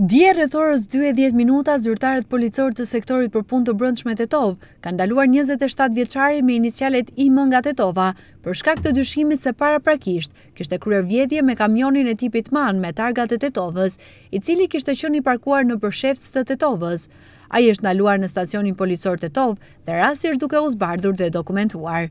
Djerë rreth orës 2:10 minuta, zyrtarët policorë të sektorit për punë të brëndshme të tovë, kanë daluar 27 vjeqari me inicialet i më nga të tova, për shkak të dyshimit se para prakisht, kështë e kryer vjedje me kamionin e tipit man me targat të tovës, i cili kështë e i parkuar në përsheftës të të tovës. është ndaluar në stacionin policor të tovë dhe rasti është duke usbardhur dhe dokumentuar.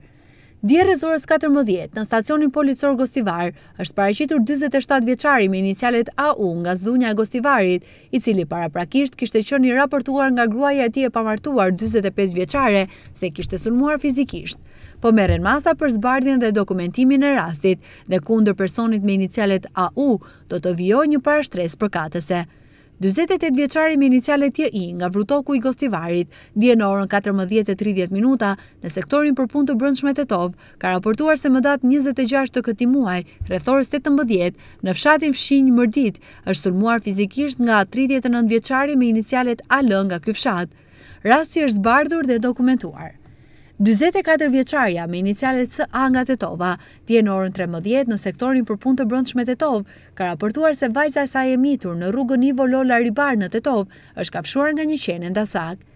Djerë e 14, në stacionin policor Gostivar, është pareqitur 27 vjeqari me inicialet AU nga zdunja e Gostivarit, i cili para prakisht kishte që raportuar nga gruaja e ti e pamartuar 25 vjeqare, se kishte sunmuar fizikisht. Po meren masa për zbardin dhe dokumentimin e rastit, dhe kundër personit me inicialet AU, do të vjoj një parashtres për katëse. 28 vjeçari me inicialet tje i nga vrutoku i Gostivarit, dje në orën 14.30 minuta, në sektorin për punë të brëndshmet e tovë, ka raportuar se më datë 26 të këti muaj, rrethorës 18, në fshatin fshinjë mërdit, është sulmuar fizikisht nga 39 vjeçari me inicialet alën nga fshat. Rasti është zbardhur dhe dokumentuar. 24 vjeqarja me inicialet së anga të tova, tje në orën 13 në sektorin për punë të brëndshme Tetov, tovë, ka raportuar se vajza sa e mitur në rrugën i volo ribar në të tovë, është kafshuar nga një qenë ndasak.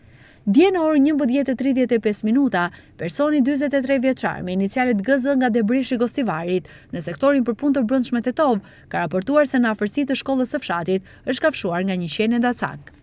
Dje në orë 11.35 minuta, personi 23 vjeqar me inicialit gëzë nga debrish i gostivarit në sektorin për punë të brëndshme Tetov, tovë, ka raportuar se në afërsi të shkollës së fshatit është kafshuar nga një qenë ndasak.